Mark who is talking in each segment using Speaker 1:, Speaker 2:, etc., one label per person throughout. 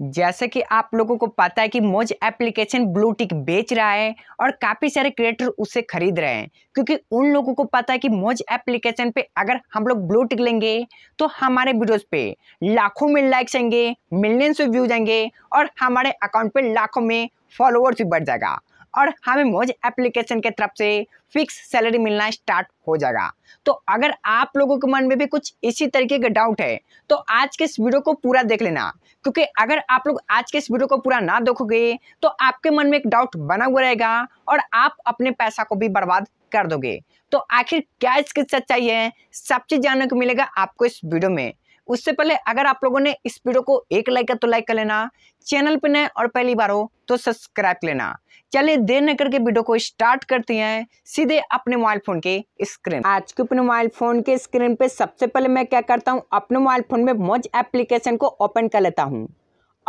Speaker 1: जैसे कि आप लोगों को पता है कि मोज एप्लीकेशन ब्लू टिक बेच रहा है और काफ़ी सारे क्रिएटर उसे खरीद रहे हैं क्योंकि उन लोगों को पता है कि मोज एप्लीकेशन पे अगर हम लोग ब्लू टिक लेंगे तो हमारे वीडियोस पे लाखों में लाइक्स आएंगे मिलियंस से व्यूज आएंगे और हमारे अकाउंट पे लाखों में फॉलोअर्स भी बढ़ जाएगा और हमें मौज एप्लीकेशन के तरफ से फिक्स सैलरी मिलना स्टार्ट हो जाएगा तो अगर आप लोगों के मन में भी कुछ इसी तरीके का डाउट है तो आज के इस वीडियो को पूरा देख लेना क्योंकि अगर आप लोग आज के इस वीडियो को पूरा ना देखोगे तो आपके मन में एक डाउट बना हुआ रहेगा और आप अपने पैसा को भी बर्बाद कर दोगे तो आखिर क्या इसकी सच्चाई है सब चीज़ जानने को मिलेगा आपको इस वीडियो में उससे पहले अगर आप लोगों ने इस वीडियो को एक लाइक कर तो लाइक कर लेना चैनल पर नए और पहली बार हो तो सब्सक्राइब लेना चलिए देर न करके वीडियो को स्टार्ट करते हैं सीधे अपने मोबाइल फोन के स्क्रीन आज के अपने मोबाइल फोन के स्क्रीन पे सबसे पहले मैं क्या करता हूँ अपने मोबाइल फोन में मौज एप्लीकेशन को ओपन कर लेता हूँ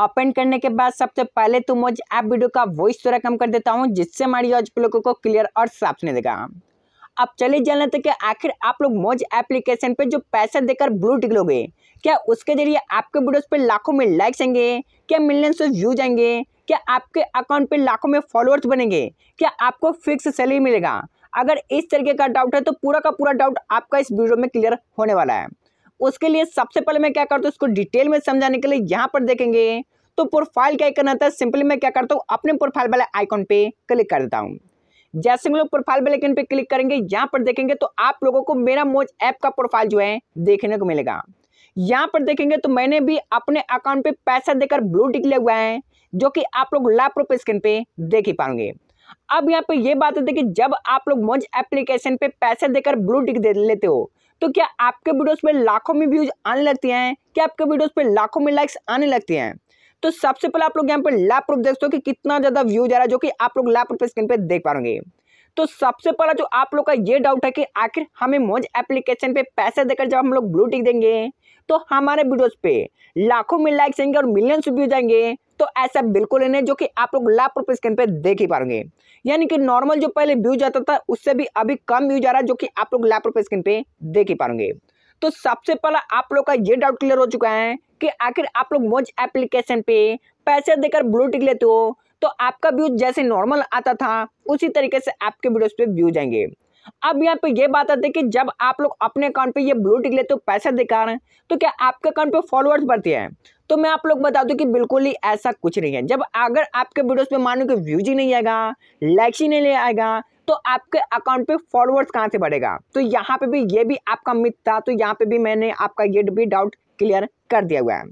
Speaker 1: ओपन करने के बाद सबसे पहले तो मौज ऐप वीडियो का वॉइस थोड़ा कम कर देता हूँ जिससे हमारी आज लोगों को क्लियर और साफ नहीं देगा आप चले जान लेते कि आखिर आप लोग मौज एप्लीकेशन पे जो पैसा देकर ब्लू टिक लोगे क्या उसके जरिए आपके वीडियोस पे लाखों में लाइक्स आएंगे क्या मिलियन से व्यूज आएंगे क्या आपके अकाउंट पे लाखों में फॉलोअर्स बनेंगे क्या आपको फिक्स सैलरी मिलेगा अगर इस तरीके का डाउट है तो पूरा का पूरा डाउट आपका इस वीडियो में क्लियर होने वाला है उसके लिए सबसे पहले मैं क्या करता हूँ इसको डिटेल में समझाने के लिए यहाँ पर देखेंगे तो प्रोफाइल क्या करना था सिंपली मैं क्या करता हूँ अपने प्रोफाइल वाले आइकॉन पे क्लिक कर देता हूँ जैसे हम लोग प्रोफाइल वाले आइकन पे क्लिक करेंगे यहाँ पर देखेंगे तो आप लोगों को मेरा मोज ऐप का प्रोफाइल जो है देखने को मिलेगा यहाँ पर देखेंगे तो मैंने भी अपने अकाउंट पे पैसा देकर ब्लू टिक लिया हुआ है जो कि आप लोग लैपटॉप स्क्रीन पे देख ही पाएंगे अब यहाँ पे ये बात होती है कि जब आप लोग मंच एप्लीकेशन पे पैसे देकर ब्लू टिक दे लेते हो तो क्या आपके वीडियोस पे लाखों में व्यूज आने लगती हैं क्या आपके वीडियोस पे लाखों में लाइक्स आने लगते हैं तो सबसे पहले आप लोग यहाँ पे लैपटॉप देखते हो कि कितना ज़्यादा व्यूज आ रहा है जो कि आप लोग लैपटॉप स्क्रीन पे देख पाएंगे तो सबसे पहला जो आप लोग का ये डाउट है कि आखिर हमें मोज एप्लीकेशन पे पैसे देकर जब हम लोग ब्लू टिक देंगे तो हमारे वीडियोस पे लाखों में लाइक्स आएंगे और मिलियंस व्यूज आएंगे तो ऐसा बिल्कुल नहीं है जो कि आप लोग लाख रुपये स्क्रीन पर देख ही पाएंगे यानी कि नॉर्मल जो पहले व्यू जाता था उससे भी अभी कम व्यू जा रहा है जो कि आप लोग लाख रुपये स्क्रीन पर देख ही पाएंगे तो सबसे पहला आप लोग का ये डाउट क्लियर हो चुका है कि आखिर आप लोग मोज एप्लीकेशन पे पैसे देकर ब्लू टिक लेते हो तो आपका व्यूज जैसे नॉर्मल आता था उसी तरीके से आपके वीडियोस पे व्यूज आएंगे अब यहाँ पे ये बात आती है कि जब आप लोग अपने अकाउंट पे ये ब्लू टिक लेते हो पैसे देकर तो क्या आपके अकाउंट पे फॉलोअर्स बढ़ते हैं तो मैं आप लोग बता दूं कि बिल्कुल ही ऐसा कुछ नहीं है जब अगर आपके वीडियोस पे मानो कि व्यूज ही नहीं आएगा लाइक्स ही नहीं ले आएगा तो आपके अकाउंट पे फॉलोअर्स कहाँ से बढ़ेगा तो यहाँ पे भी ये भी आपका मित था तो यहाँ पे भी मैंने आपका ये भी डाउट क्लियर कर दिया हुआ है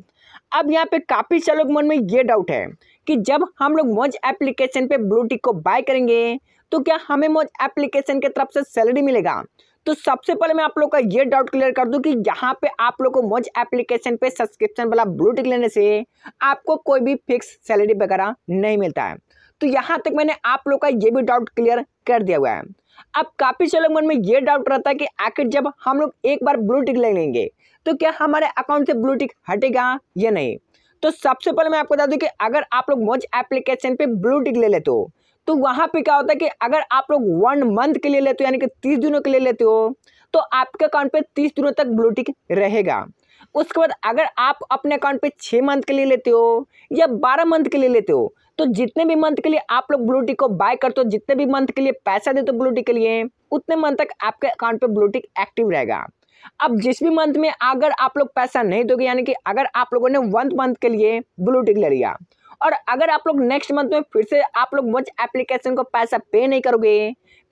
Speaker 1: अब यहाँ पे काफ़ी सारे लोग मन में ये डाउट है कि जब हम लोग मौज एप्लीकेशन पे ब्लूटिक को बाय करेंगे तो क्या हमें मौज एप्लीकेशन के तरफ से सैलरी मिलेगा तो सबसे पहले मैं आप लोग का ये डाउट क्लियर कर दूं कि यहाँ पे आप लोग को मोज एप्लीकेशन पे सब्सक्रिप्शन वाला ब्लू टिक लेने से आपको कोई भी फिक्स सैलरी वगैरह नहीं मिलता है तो यहाँ तक मैंने आप लोग का ये भी डाउट क्लियर कर दिया हुआ है अब काफ़ी से लोग मन में ये डाउट रहता है कि आखिर जब हम लोग एक बार ब्लू टिक ले लेंगे तो क्या हमारे अकाउंट से ब्लू टिक हटेगा या नहीं तो सबसे पहले मैं आपको बता दूं कि अगर आप लोग मोज एप्लीकेशन पे ब्लू टिक ले लेते हो तो वहां पे क्या होता है कि अगर आप लोग वन मंथ के लिए लेते हो यानी कि तीस दिनों के लिए लेते हो तो आपके अकाउंट पे तीस दिनों तक ब्लू टिक रहेगा उसके बाद अगर आप अपने अकाउंट पे छः मंथ के लिए लेते हो या बारह मंथ के लिए लेते हो तो जितने भी मंथ के लिए आप लोग ब्लू टिक को बाय करते हो जितने भी मंथ के लिए पैसा देते हो ब्लू टिक के लिए उतने मंथ तक आपके अकाउंट पे ब्लू टिक एक्टिव रहेगा अब जिस भी मंथ में अगर आप लोग पैसा नहीं दोगे यानी कि अगर आप लोगों ने वन मंथ के लिए ब्लू टिक ले लिया और अगर आप लोग नेक्स्ट मंथ में फिर से आप लोग मुझ एप्लीकेशन को पैसा पे नहीं करोगे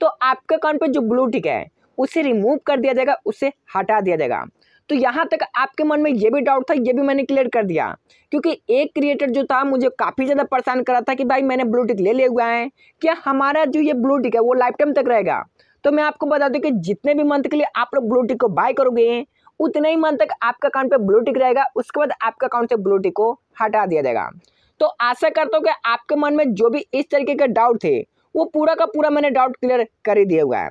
Speaker 1: तो आपके अकाउंट पर जो ब्लू टिक है उसे रिमूव कर दिया जाएगा उसे हटा दिया जाएगा तो यहाँ तक आपके मन में ये भी डाउट था ये भी मैंने क्लियर कर दिया क्योंकि एक क्रिएटर जो था मुझे काफ़ी ज़्यादा परेशान करा था कि भाई मैंने ब्लू टिक ले लिया हुआ है क्या हमारा जो ये ब्लू टिक है वो लाइफ टाइम तक रहेगा तो मैं आपको बता दूं कि जितने भी मंथ के लिए आप लोग ब्लू टिक को बाय करोगे उतने ही मंथ तक आपका अकाउंट पे ब्लू टिक रहेगा उसके बाद आपका अकाउंट से ब्लू टिक को हटा दिया जाएगा तो आशा करता हूँ कि आपके मन में जो भी इस तरीके के डाउट थे वो पूरा का पूरा मैंने डाउट क्लियर कर ही दिया हुआ है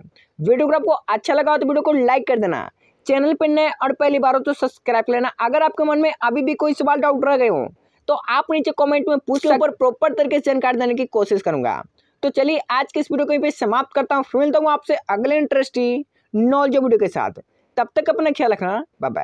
Speaker 1: वीडियोग्राफ को अच्छा लगा हो तो वीडियो को लाइक कर देना चैनल पर नए और पहली बार हो तो सब्सक्राइब लेना अगर आपके मन में अभी भी कोई सवाल डाउट रह गए हो तो आप नीचे कमेंट में पूछ पर प्रॉपर तरीके से जानकारी देने की कोशिश करूंगा तो चलिए आज के इस वीडियो को यहीं पे समाप्त करता हूँ फिर मिलता हूँ आपसे अगले इंटरेस्टिंग नॉलेज वीडियो के साथ तब तक अपना ख्याल रखना बाय